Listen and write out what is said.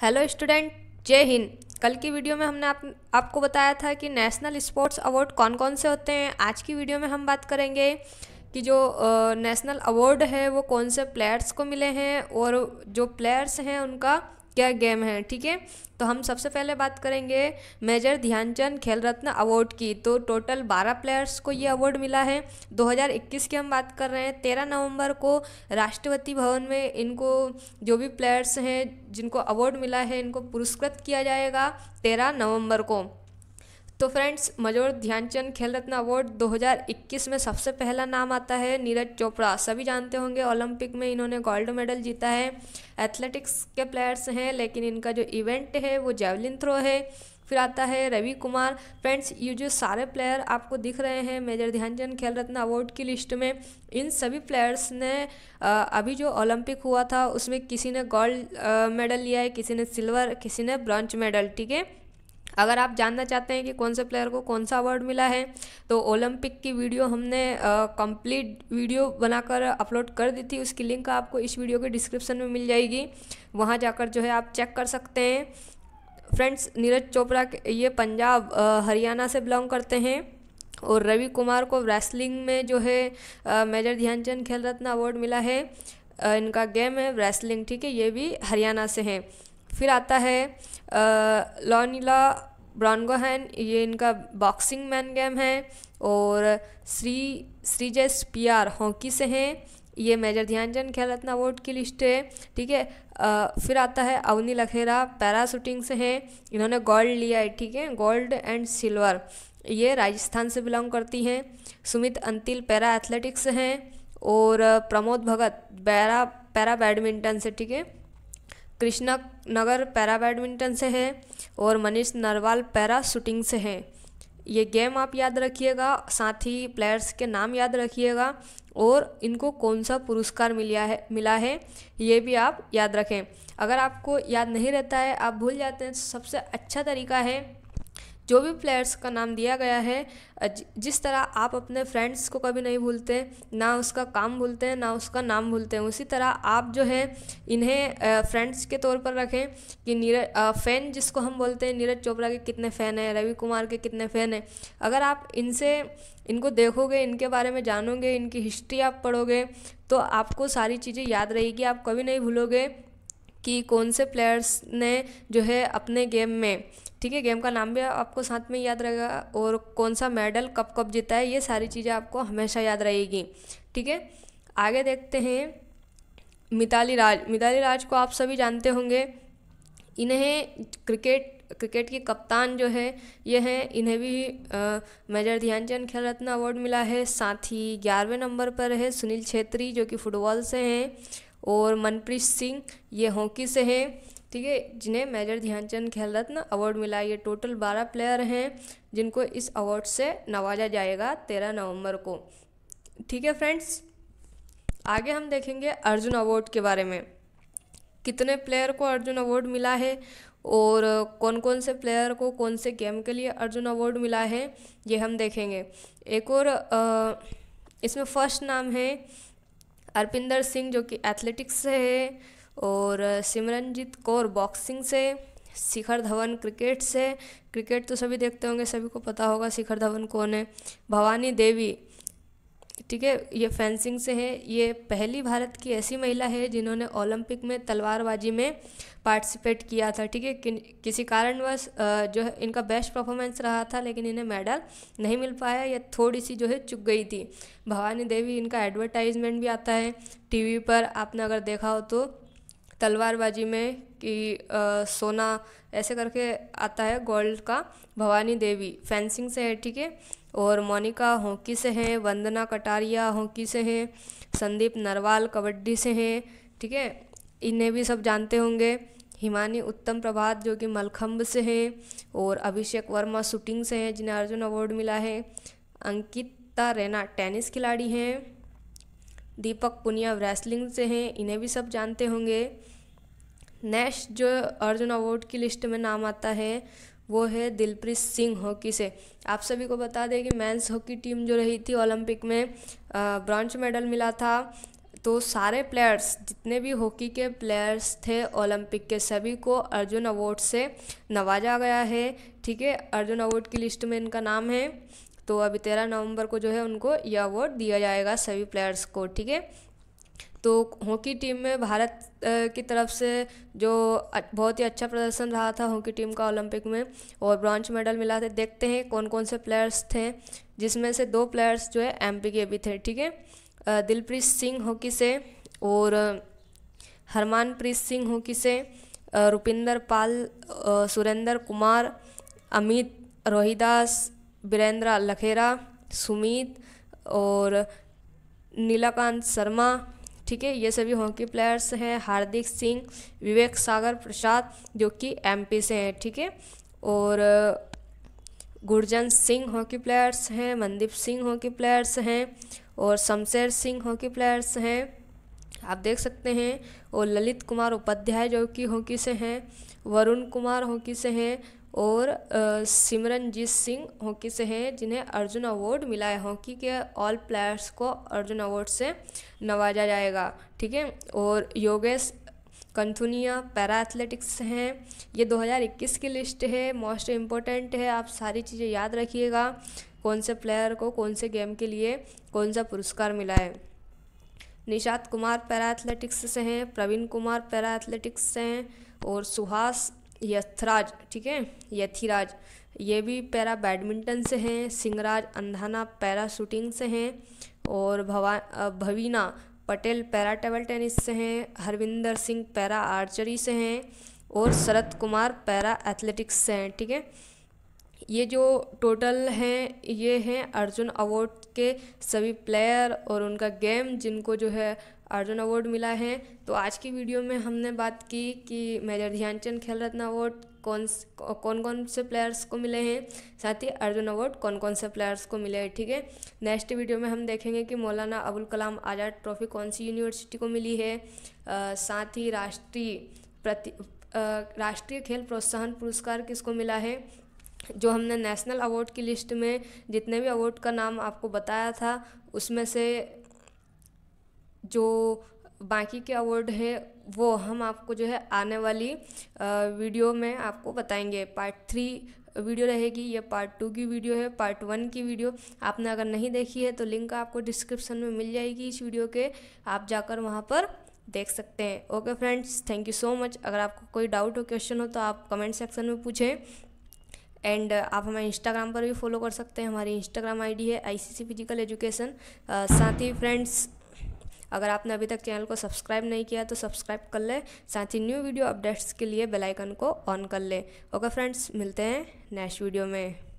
hello student जय हिंद कल की वीडियो में हमने आप, आपको बताया था कि नेशनल स्पोर्ट्स अवार्ड कौन कौन से होते हैं आज की वीडियो में हम बात करेंगे कि जो नेशनल अवार्ड है वो कौन से प्लेयर्स को मिले हैं और जो प्लेयर्स हैं उनका क्या गेम है ठीक है तो हम सबसे पहले बात करेंगे मेजर ध्यानचंद खेल रत्न अवार्ड की तो टोटल 12 प्लेयर्स को ये अवार्ड मिला है 2021 की हम बात कर रहे हैं 13 नवंबर को राष्ट्रपति भवन में इनको जो भी प्लेयर्स हैं जिनको अवार्ड मिला है इनको पुरस्कृत किया जाएगा 13 नवंबर को तो फ्रेंड्स मजोर ध्यानचंद खेल रत्न अवार्ड 2021 में सबसे पहला नाम आता है नीरज चोपड़ा सभी जानते होंगे ओलंपिक में इन्होंने गोल्ड मेडल जीता है एथलेटिक्स के प्लेयर्स हैं लेकिन इनका जो इवेंट है वो जेवलिन थ्रो है फिर आता है रवि कुमार फ्रेंड्स ये जो सारे प्लेयर आपको दिख रहे हैं मेजर ध्यानचंद खेल रत्न अवार्ड की लिस्ट में इन सभी प्लेयर्स ने अभी जो ओलंपिक हुआ था उसमें किसी ने गोल्ड मेडल लिया है किसी ने सिल्वर किसी ने ब्रॉन्ज मेडल ठीक है अगर आप जानना चाहते हैं कि कौन से प्लेयर को कौन सा अवार्ड मिला है तो ओलंपिक की वीडियो हमने कंप्लीट वीडियो बनाकर अपलोड कर दी थी उसकी लिंक आपको इस वीडियो के डिस्क्रिप्शन में मिल जाएगी वहाँ जाकर जो है आप चेक कर सकते हैं फ्रेंड्स नीरज चोपड़ा ये पंजाब हरियाणा से बिलोंग करते हैं और रवि कुमार को रेसलिंग में जो है मेजर ध्यानचंद खेल रत्न अवार्ड मिला है इनका गेम है रेसलिंग ठीक है ये भी हरियाणा से हैं फिर आता है लॉनिला ब्रॉनगोहन ये इनका बॉक्सिंग मैन गेम है और Shri Sreejesh P R hockey से हैं ये मेजर ध्यानचंद खेल रत्न अवार्ड की लिस्ट है ठीक है फिर आता है अवनी लखेरा पैरा शूटिंग से हैं इन्होंने गोल्ड लिया है ठीक है गोल्ड एंड सिल्वर ये राजस्थान से बिलोंग करती हैं सुमित अंतिल पैरा एथलेटिक्स हैं और Pramod Bhagat para para badminton से ठीक है कृष्णा नगर पैरा बैडमिंटन से है और मनीष नरवाल पैरा शूटिंग से है ये गेम आप याद रखिएगा साथ ही प्लेयर्स के नाम याद रखिएगा और इनको कौन सा पुरस्कार मिला है मिला है ये भी आप याद रखें अगर आपको याद नहीं रहता है आप भूल जाते हैं तो सबसे अच्छा तरीका है जो भी प्लेयर्स का नाम दिया गया है जिस तरह आप अपने फ्रेंड्स को कभी नहीं भूलते ना उसका काम भूलते हैं ना उसका नाम भूलते हैं उसी तरह आप जो है इन्हें फ्रेंड्स के तौर पर रखें कि नीरज फ़ैन जिसको हम बोलते हैं नीरज चोपड़ा के कितने फ़ैन हैं रवि कुमार के कितने फ़ैन हैं अगर आप इनसे इनको देखोगे इनके बारे में जानोगे इनकी हिस्ट्री आप पढ़ोगे तो आपको सारी चीज़ें याद रहेगी आप कभी नहीं भूलोगे कि कौन से प्लेयर्स ने जो है अपने गेम में ठीक है गेम का नाम भी आपको साथ में याद रहेगा और कौन सा मेडल कब कब जीता है ये सारी चीज़ें आपको हमेशा याद रहेगी ठीक है आगे देखते हैं मिताली राज मिताली राज को आप सभी जानते होंगे इन्हें क्रिकेट क्रिकेट की कप्तान जो है ये हैं इन्हें भी मेजर ध्यानचंद खेल रत्न अवार्ड मिला है साथ ही ग्यारहवें नंबर पर है सुनील छेत्री जो कि फुटबॉल से हैं और मनप्रीत सिंह ये हॉकी से हैं ठीक है जिन्हें मेजर ध्यानचंद खेल रत्न अवार्ड मिला ये टोटल बारह प्लेयर हैं जिनको इस अवार्ड से नवाजा जाएगा तेरह नवंबर को ठीक है फ्रेंड्स आगे हम देखेंगे अर्जुन अवार्ड के बारे में कितने प्लेयर को अर्जुन अवार्ड मिला है और कौन कौन से प्लेयर को कौन से गेम के लिए अर्जुन अवार्ड मिला है ये हम देखेंगे एक और आ, इसमें फर्स्ट नाम है अरपिंदर सिंह जो कि एथलेटिक्स से है और सिमरनजीत कौर बॉक्सिंग से शिखर धवन क्रिकेट से क्रिकेट तो सभी देखते होंगे सभी को पता होगा शिखर धवन कौन है भवानी देवी ठीक है ये फेंसिंग से है ये पहली भारत की ऐसी महिला है जिन्होंने ओलंपिक में तलवारबाजी में पार्टिसिपेट किया था ठीक है कि, किसी कारणवश जो है इनका बेस्ट परफॉर्मेंस रहा था लेकिन इन्हें मेडल नहीं मिल पाया या थोड़ी सी जो है चुक गई थी भवानी देवी इनका एडवर्टाइजमेंट भी आता है टीवी पर आपने अगर देखा हो तो तलवारबाजी में कि आ, सोना ऐसे करके आता है गोल्ड का भवानी देवी फैंसिंग से है ठीक है और मोनिका हॉकी से हैं वंदना कटारिया हॉकी से हैं संदीप नरवाल कबड्डी से हैं ठीक है इन्हें भी सब जानते होंगे हिमानी उत्तम प्रभात जो कि मलखम्ब से हैं और अभिषेक वर्मा शूटिंग से हैं जिन्हें अर्जुन अवार्ड मिला है अंकिता रैना टेनिस खिलाड़ी हैं दीपक पुनिया रेसलिंग से हैं इन्हें भी सब जानते होंगे नेक्स्ट जो अर्जुन अवार्ड की लिस्ट में नाम आता है वो है दिलप्रीत सिंह हॉकी से आप सभी को बता दें कि मेंस हॉकी टीम जो रही थी ओलंपिक में ब्रॉन्ज मेडल मिला था तो सारे प्लेयर्स जितने भी हॉकी के प्लेयर्स थे ओलंपिक के सभी को अर्जुन अवार्ड से नवाजा गया है ठीक है अर्जुन अवार्ड की लिस्ट में इनका नाम है तो अभी तेरह नवंबर को जो है उनको यह अवार्ड दिया जाएगा सभी प्लेयर्स को ठीक है तो हॉकी टीम में भारत की तरफ से जो बहुत ही अच्छा प्रदर्शन रहा था हॉकी टीम का ओलंपिक में और ब्रॉन्ज मेडल मिला था देखते हैं कौन कौन से प्लेयर्स थे जिसमें से दो प्लेयर्स जो है एम के भी थे ठीक है दिलप्रीत सिंह हॉकी से और हरमानप्रीत सिंह हॉकी से रुपिंदर पाल सुरेंद्र कुमार अमित रोहिदास वीरेंद्र लखेरा सुमित और नीलाकांत शर्मा ठीक है ये सभी हॉकी प्लेयर्स हैं हार्दिक सिंह विवेक सागर प्रसाद जो कि एमपी से हैं ठीक है और गुरजन सिंह हॉकी प्लेयर्स हैं मनदीप सिंह हॉकी प्लेयर्स हैं और शमशेर सिंह हॉकी प्लेयर्स हैं आप देख सकते हैं और ललित कुमार उपाध्याय जो कि हॉकी से हैं वरुण कुमार हॉकी से हैं और सिमरनजीत सिंह हॉकी से हैं जिन्हें अर्जुन अवार्ड मिला है हॉकी के ऑल प्लेयर्स को अर्जुन अवार्ड से नवाजा जाएगा ठीक है और योगेश कंथुनिया पैरा एथलेटिक्स हैं ये 2021 की लिस्ट है मोस्ट इम्पोर्टेंट है आप सारी चीज़ें याद रखिएगा कौन से प्लेयर को कौन से गेम के लिए कौन सा पुरस्कार मिला है निषाद कुमार पैरा एथलेटिक्स से हैं प्रवीण कुमार पैरा एथलेटिक्स से हैं और सुहास यथराज ठीक है यथिराज ये भी पैरा बैडमिंटन से हैं सिंगराज अंधाना पैरा शूटिंग से हैं और भवा Bhavina Patel para table tennis से हैं हरविंदर सिंह पैरा आर्चरी से हैं और शरद कुमार पैरा एथलेटिक्स से हैं ठीक है ये जो टोटल हैं ये हैं अर्जुन अवार्ड के सभी प्लेयर और उनका गेम जिनको जो है अर्जुन अवार्ड मिला है तो आज की वीडियो में हमने बात की कि मेजर ध्यानचंद खेल रत्न अवार्ड कौन कौन कौन से प्लेयर्स को मिले हैं साथ ही अर्जुन अवार्ड कौन कौन से प्लेयर्स को मिले हैं ठीक है नेक्स्ट वीडियो में हम देखेंगे कि मौलाना अबुल कलाम आज़ाद ट्रॉफी कौन सी यूनिवर्सिटी को मिली है आ, साथ ही राष्ट्रीय प्रति राष्ट्रीय खेल प्रोत्साहन पुरस्कार किसको मिला है जो हमने नेशनल अवार्ड की लिस्ट में जितने भी अवार्ड का नाम आपको बताया था उसमें से जो बाकी के अवार्ड है वो हम आपको जो है आने वाली वीडियो में आपको बताएंगे पार्ट थ्री वीडियो रहेगी ये पार्ट टू की वीडियो है पार्ट वन की वीडियो आपने अगर नहीं देखी है तो लिंक आपको डिस्क्रिप्शन में मिल जाएगी इस वीडियो के आप जाकर वहाँ पर देख सकते हैं okay friends thank you so much अगर आपको कोई डाउट हो क्वेश्चन हो तो आप कमेंट सेक्शन में पूछें एंड आप हमें इंस्टाग्राम पर भी फॉलो कर सकते हैं हमारी इंस्टाग्राम आईडी है आई सी सी फिजिकल एजुकेशन साथ ही फ्रेंड्स अगर आपने अभी तक चैनल को सब्सक्राइब नहीं किया तो सब्सक्राइब कर लें साथ ही न्यू वीडियो अपडेट्स के लिए बेलाइकन को ऑन कर लें ओके फ्रेंड्स मिलते हैं नेक्स्ट वीडियो में